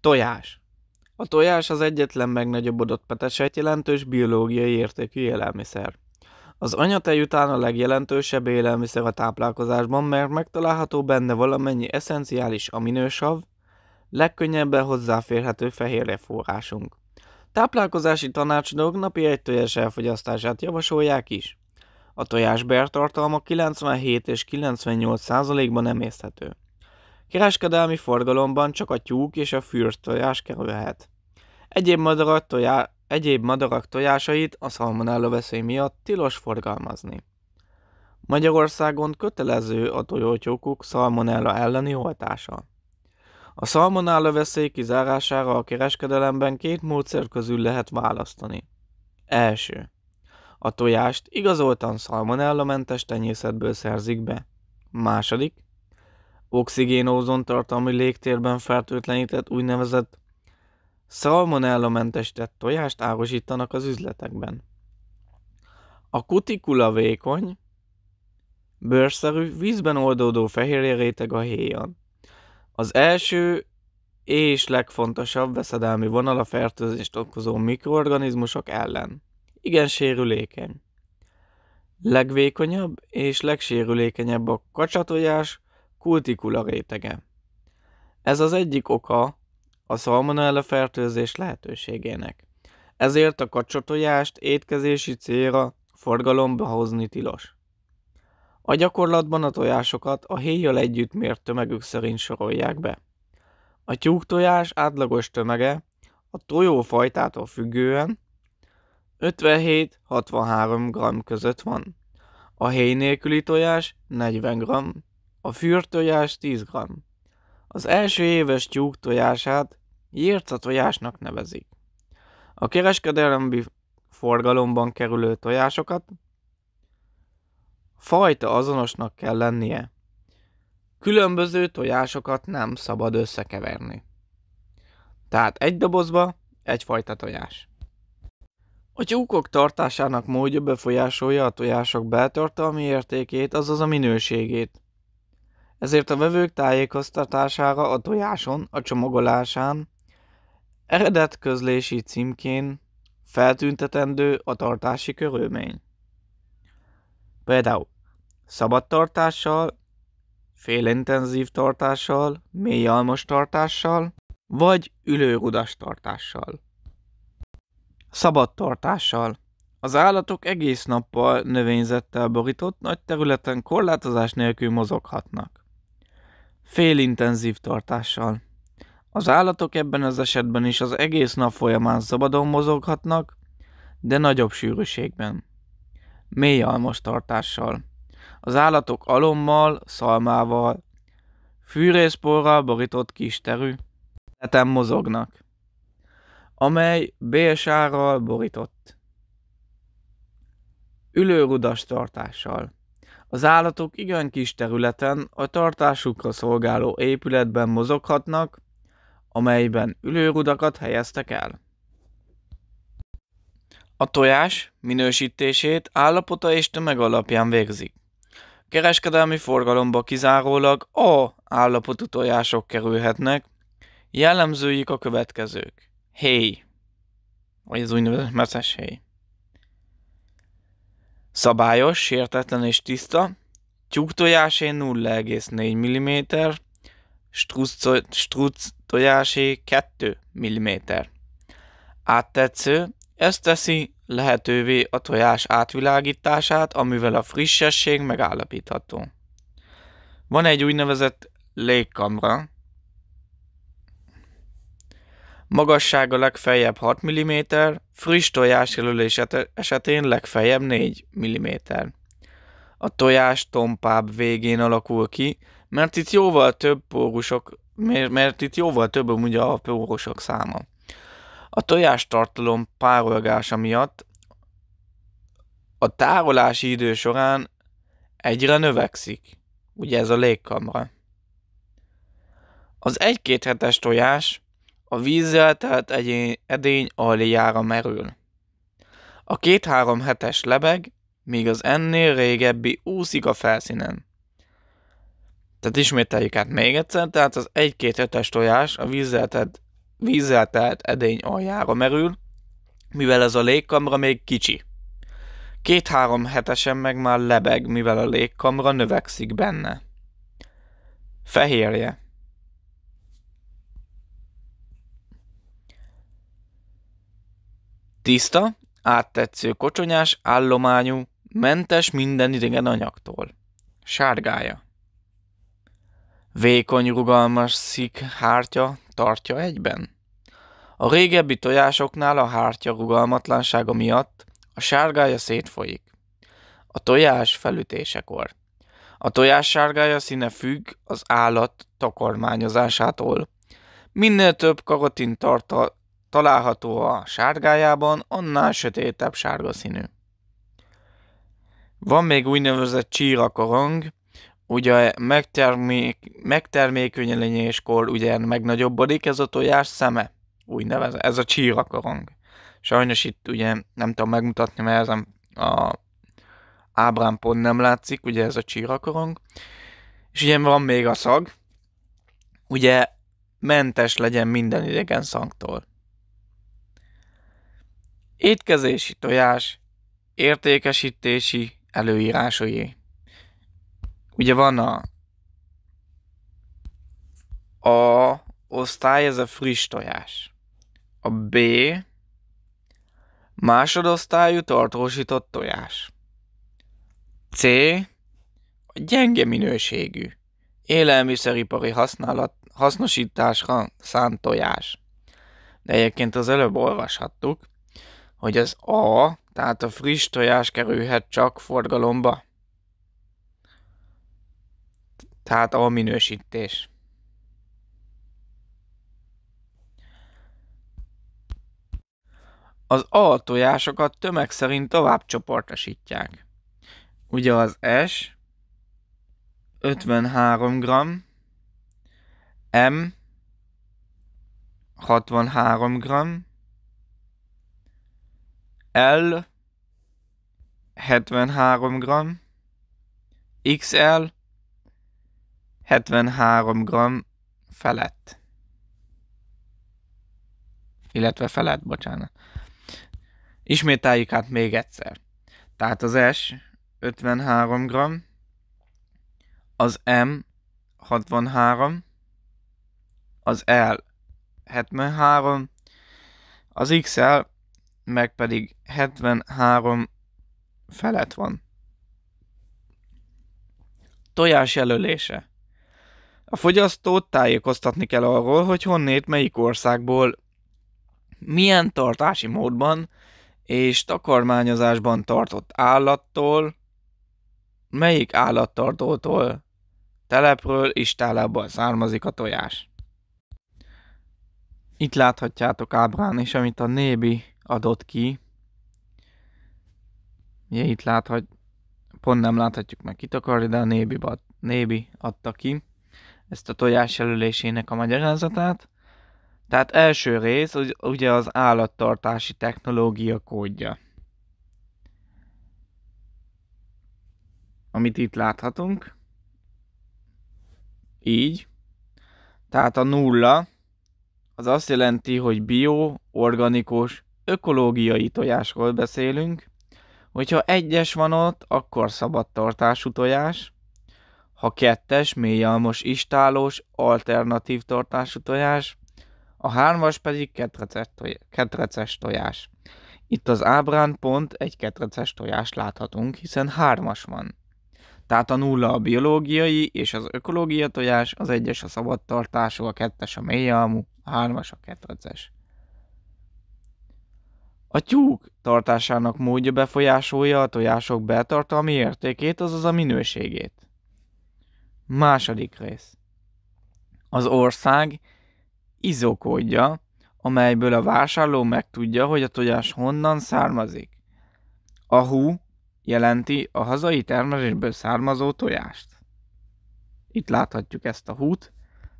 Tojás. A tojás az egyetlen megnagyobbodott petesejt jelentős biológiai értékű élelmiszer. Az anyatej után a legjelentősebb élelmiszer a táplálkozásban, mert megtalálható benne valamennyi eszenciális aminősav, legkönnyebben hozzáférhető fehérje forrásunk. Táplálkozási tanácsadók napi egy tojás elfogyasztását javasolják is. A tojás bértartalma 97 és 98 százalékban emészhető. Kereskedelmi forgalomban csak a tyúk és a fürtojás kerülhet. Egyéb madarak, tojá... Egyéb madarak tojásait a szalmonella veszély miatt tilos forgalmazni. Magyarországon kötelező a tojótyókuk szalmonella elleni oltása. A szalmonella veszély kizárására a kereskedelemben két módszer közül lehet választani. Első. A tojást igazoltan szalmonellamentes tenyészetből szerzik be. Második oxigénózon tartalmi légtérben fertőtlenített úgynevezett szalmonellamentes tojást árusítanak az üzletekben. A kutikula vékony, bőrszerű, vízben oldódó fehérje réteg a héjan. Az első és legfontosabb veszedelmi vonal a fertőzést okozó mikroorganizmusok ellen. Igen sérülékeny. Legvékonyabb és legsérülékenyebb a kacsatojás, kultikula rétege. Ez az egyik oka a szalmonella fertőzés lehetőségének. Ezért a kacsatojást étkezési célra forgalomba hozni tilos. A gyakorlatban a tojásokat a héjjal együtt mért tömegük szerint sorolják be. A tojás átlagos tömege a tojófajtától függően 57-63 g között van. A héj nélküli tojás 40 g, a fűrtojás 10 g. Az első éves tyúk tojását jírca tojásnak nevezik. A kereskedelmi forgalomban kerülő tojásokat fajta azonosnak kell lennie. Különböző tojásokat nem szabad összekeverni. Tehát egy dobozba egyfajta tojás. A tyúkok tartásának módja befolyásolja a tojások beltartalmi értékét, azaz a minőségét ezért a vevők tájékoztatására a tojáson, a csomagolásán, eredet közlési címkén feltüntetendő a tartási körülmény. Például szabad tartással, félintenzív tartással, mélyalmos tartással, vagy ülőrudas tartással. Szabad tartással. Az állatok egész nappal növényzettel borított nagy területen korlátozás nélkül mozoghatnak. Félintenzív tartással. Az állatok ebben az esetben is az egész nap folyamán szabadon mozoghatnak, de nagyobb sűrűségben. Mély almos tartással. Az állatok alommal, szalmával, fűrészporral borított kis terű területen mozognak, amely bélsárral borított. Ülőrudas tartással. Az állatok igen kis területen a tartásukra szolgáló épületben mozoghatnak, amelyben ülőrudakat helyeztek el. A tojás minősítését állapota és tömeg alapján végzik. Kereskedelmi forgalomba kizárólag A állapotú tojások kerülhetnek, jellemzőik a következők. Héj, vagy az úgynevezett meces héj. Szabályos, sértetlen és tiszta. Tyúk tojásé 0,4 mm, struc tojásé 2 mm. Áttetsző, ez teszi lehetővé a tojás átvilágítását, amivel a frissesség megállapítható. Van egy úgynevezett légkamra, magassága legfeljebb 6 mm, friss tojás jelölés esetén legfeljebb 4 mm. A tojás tompább végén alakul ki, mert itt jóval több pórusok, mert, mert itt jóval több ugye a pórusok száma. A tartalom párolgása miatt a tárolási idő során egyre növekszik. Ugye ez a légkamra. Az 1-2 hetes tojás a vízzel telt egyén, edény aljára merül. A két-három hetes lebeg, míg az ennél régebbi úszik a felszínen. Tehát ismételjük át még egyszer, tehát az egy-két hetes tojás a vízzel telt, vízzel telt edény aljára merül, mivel ez a légkamra még kicsi. Két-három hetesen meg már lebeg, mivel a légkamra növekszik benne. Fehérje. Tiszta, áttetsző kocsonyás, állományú, mentes minden idegen anyagtól. Sárgája. Vékony, rugalmas szik hártya tartja egyben. A régebbi tojásoknál a hártya rugalmatlansága miatt a sárgája szétfolyik. A tojás felütésekor. A tojás sárgája színe függ az állat takarmányozásától. Minél több karotin tartal, található a sárgájában, annál sötétebb sárga színű. Van még úgynevezett csírakorong, ugye megtermék, megtermékenyüléskor ugye megnagyobbodik ez a tojás szeme, úgynevezett, ez a csírakorong. Sajnos itt ugye nem tudom megmutatni, mert ezen a ábrán pont nem látszik, ugye ez a csírakorong. És ugye van még a szag, ugye mentes legyen minden idegen szangtól. Étkezési tojás, értékesítési előírásai. Ugye van a A osztály, ez a friss tojás. A B másodosztályú tartósított tojás. C a gyenge minőségű élelmiszeripari használat, hasznosításra szánt tojás. De egyébként az előbb olvashattuk, hogy az A, tehát a friss tojás kerülhet csak forgalomba. Tehát A minősítés. Az A tojásokat tömeg szerint tovább csoportosítják. Ugye az S 53 g, M 63 g, L 73 g, XL 73 g felett. Illetve felett, bocsánat. Ismételjük át még egyszer. Tehát az S 53 g, az M 63, az L 73, az XL meg pedig 73 felett van. Tojás jelölése. A fogyasztót tájékoztatni kell arról, hogy honnét melyik országból, milyen tartási módban és takarmányozásban tartott állattól, melyik állattartótól, telepről, istálából származik a tojás. Itt láthatjátok ábrán is, amit a Nébi adott ki. Ugye itt láthat, pont nem láthatjuk meg kitakarni, de a Nébi, bat, Nébi adta ki ezt a tojás jelölésének a magyarázatát. Tehát első rész ugye az állattartási technológia kódja. Amit itt láthatunk. Így. Tehát a nulla az azt jelenti, hogy bio, organikus, ökológiai tojásról beszélünk, hogyha egyes van ott, akkor szabad tartású tojás, ha kettes, mélyalmos, istálós, alternatív tartású tojás, a hármas pedig ketreces, ketreces tojás. Itt az ábrán pont egy ketreces tojást láthatunk, hiszen hármas van. Tehát a nulla a biológiai és az ökológia tojás, az egyes a szabadtartású, a kettes a mélyalmú, a hármas a ketreces. A tyúk tartásának módja befolyásolja a tojások betartalmi értékét, azaz a minőségét. Második rész. Az ország izokódja, amelyből a vásárló megtudja, hogy a tojás honnan származik. A hú jelenti a hazai termelésből származó tojást. Itt láthatjuk ezt a hút,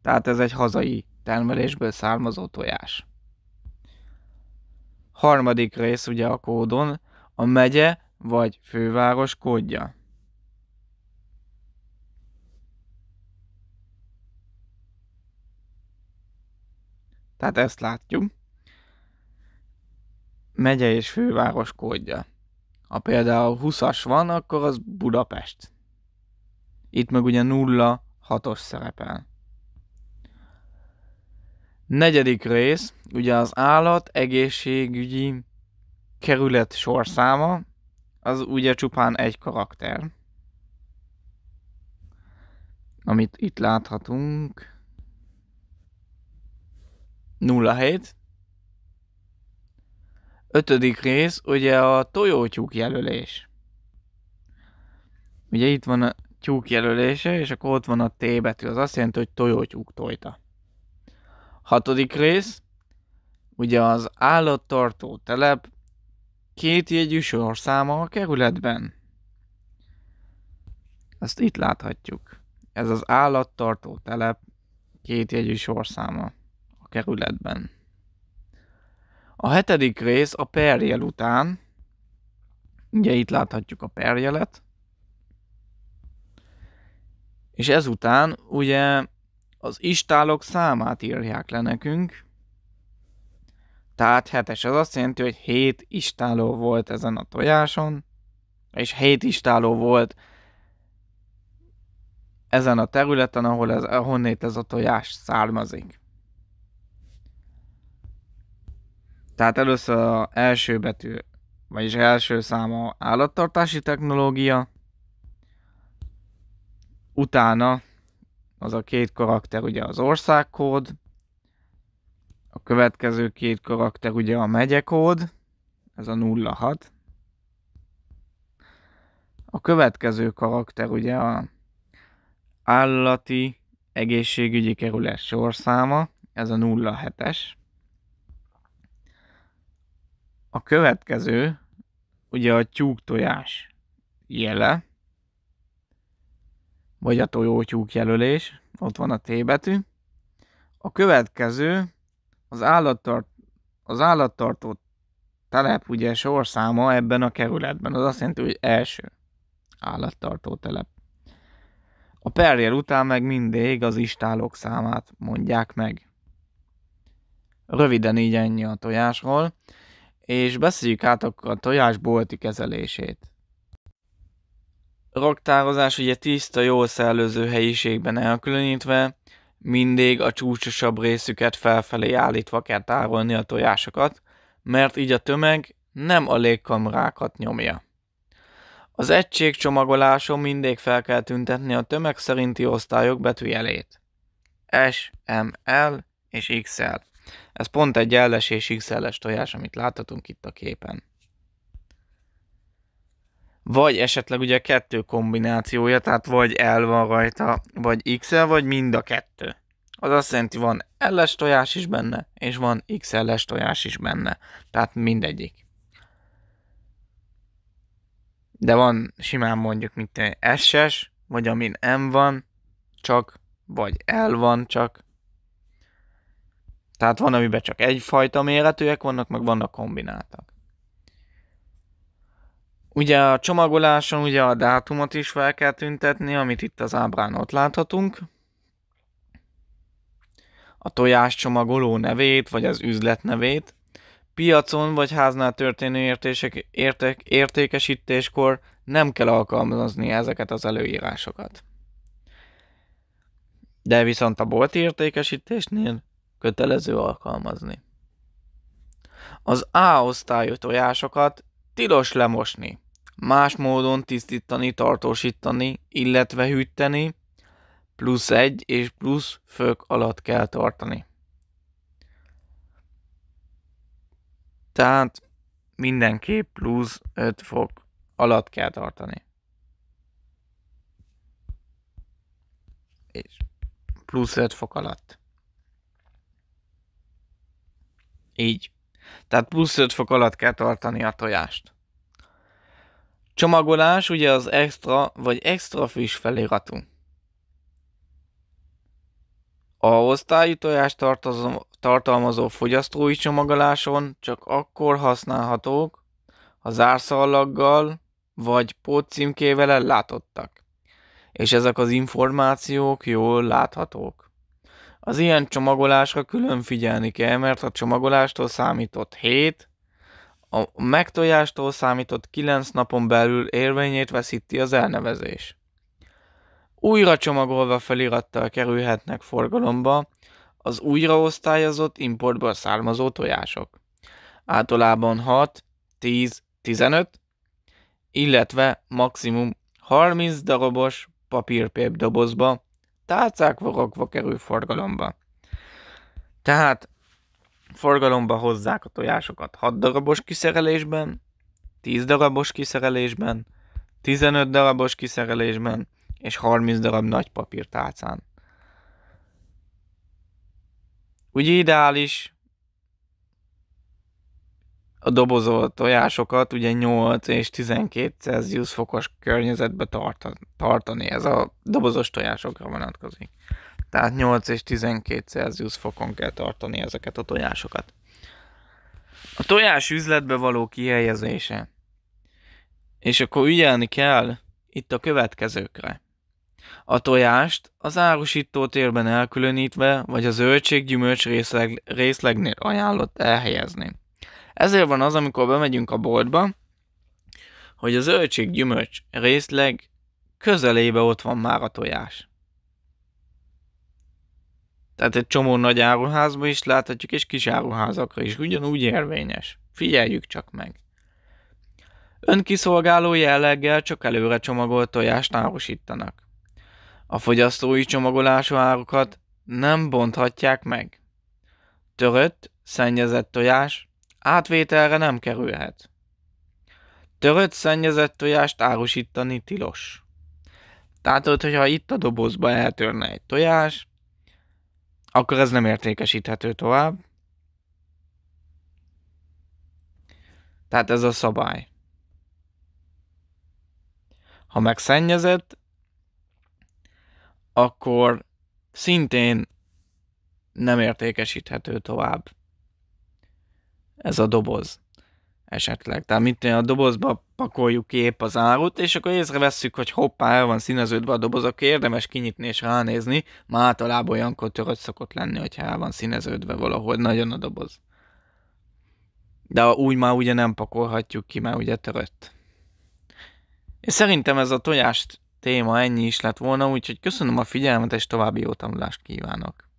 tehát ez egy hazai termelésből származó tojás. Harmadik rész ugye a kódon, a megye vagy főváros kódja. Tehát ezt látjuk. Megye és főváros kódja. Ha például 20-as van, akkor az Budapest. Itt meg ugye 0-6-os szerepel. Negyedik rész, ugye az állat egészségügyi kerület sorszáma, az ugye csupán egy karakter. Amit itt láthatunk. 07. Ötödik rész, ugye a tojótyúk jelölés. Ugye itt van a tyúk jelölése, és akkor ott van a T betű, az azt jelenti, hogy tojótyúk tojta. Hatodik rész, ugye az állattartó telep két jegyű sorszáma a kerületben. Ezt itt láthatjuk. Ez az állattartó telep két jegyű sorszáma a kerületben. A hetedik rész a perjel után, ugye itt láthatjuk a perjelet, és ezután ugye az istálok számát írják le nekünk. Tehát hetes az azt jelenti, hogy 7 istáló volt ezen a tojáson, és 7 istáló volt ezen a területen, ahol ez, ahonnét ez a tojás származik. Tehát először az első betű, vagyis első száma állattartási technológia, utána az a két karakter ugye az országkód, a következő két karakter ugye a megyekód, ez a 06. A következő karakter ugye a állati egészségügyi kerület sorszáma, ez a 07-es. A következő ugye a tyúk tojás jele, vagy a tojótyúk jelölés, ott van a T betű. A következő az, állattart, az állattartó telep ugye sorszáma ebben a kerületben, az azt jelenti, hogy első állattartó telep. A perjel után meg mindig az istálok számát mondják meg. Röviden így ennyi a tojásról, és beszéljük át akkor a tojásbolti kezelését raktározás ugye tiszta, jól szellőző helyiségben elkülönítve, mindig a csúcsosabb részüket felfelé állítva kell tárolni a tojásokat, mert így a tömeg nem a légkamrákat nyomja. Az egység csomagoláson mindig fel kell tüntetni a tömeg szerinti osztályok betűjelét. S, M, L és XL. Ez pont egy L-es és XL-es tojás, amit láthatunk itt a képen vagy esetleg ugye a kettő kombinációja, tehát vagy L van rajta, vagy XL, vagy mind a kettő. Az azt jelenti, van L-es tojás is benne, és van XL-es tojás is benne. Tehát mindegyik. De van simán mondjuk, mint egy S-es, vagy amin M van, csak, vagy L van, csak. Tehát van, amiben csak egyfajta méretűek vannak, meg vannak kombináltak. Ugye a csomagoláson ugye a dátumot is fel kell tüntetni, amit itt az ábrán ott láthatunk. A tojás csomagoló nevét, vagy az üzlet nevét. Piacon vagy háznál történő értések, értek, értékesítéskor nem kell alkalmazni ezeket az előírásokat. De viszont a bolti értékesítésnél kötelező alkalmazni. Az A osztályú tojásokat tilos lemosni más módon tisztítani, tartósítani, illetve hűteni, plusz egy és plusz fök alatt kell tartani. Tehát mindenképp plusz 5 fok alatt kell tartani. És plusz 5 fok alatt. Így. Tehát plusz 5 fok alatt kell tartani a tojást. Csomagolás ugye az extra vagy extra friss feliratú. A osztályi tojást tartalmazó fogyasztói csomagoláson csak akkor használhatók, ha zárszallaggal vagy pótcímkével ellátottak, és ezek az információk jól láthatók. Az ilyen csomagolásra külön figyelni kell, mert a csomagolástól számított 7, a megtojástól számított kilenc napon belül érvényét veszíti az elnevezés. Újra csomagolva felirattal kerülhetnek forgalomba az újraosztályozott importból származó tojások. Általában 6, 10, 15, illetve maximum 30 darabos papírpép dobozba, tálcák vorogva kerül forgalomba. Tehát Forgalomba hozzák a tojásokat 6 darabos kiszerelésben, 10 darabos kiszerelésben, 15 darabos kiszerelésben és 30 darab nagy papírtálcán. Úgy ideális a dobozolt tojásokat ugye 8 és 12 Celsius fokos környezetbe tartani, ez a dobozos tojásokra vonatkozik. Tehát 8 és 12 Celsius fokon kell tartani ezeket a tojásokat. A tojás üzletbe való kihelyezése. És akkor ügyelni kell itt a következőkre. A tojást az árusító térben elkülönítve, vagy a zöldséggyümölcs részleg, részlegnél ajánlott elhelyezni. Ezért van az, amikor bemegyünk a boltba, hogy a zöldséggyümölcs részleg közelébe ott van már a tojás. Tehát egy csomó nagy áruházba is láthatjuk, és kis áruházakra is ugyanúgy érvényes. Figyeljük csak meg. Önkiszolgáló jelleggel csak előre csomagolt tojást árusítanak. A fogyasztói csomagolású árukat nem bonthatják meg. Törött, szennyezett tojás átvételre nem kerülhet. Törött, szennyezett tojást árusítani tilos. Tehát, hogyha itt a dobozba eltörne egy tojás, akkor ez nem értékesíthető tovább. Tehát ez a szabály. Ha megszennyezett, akkor szintén nem értékesíthető tovább ez a doboz esetleg. Tehát mint a dobozba pakoljuk ki épp az árut, és akkor észrevesszük, hogy hoppá, el van színeződve a doboz, akkor érdemes kinyitni és ránézni, már általában olyankor törött szokott lenni, hogyha el van színeződve valahol nagyon a doboz. De úgy már ugye nem pakolhatjuk ki, mert ugye törött. És szerintem ez a tojást téma ennyi is lett volna, úgyhogy köszönöm a figyelmet, és további jó tanulást kívánok!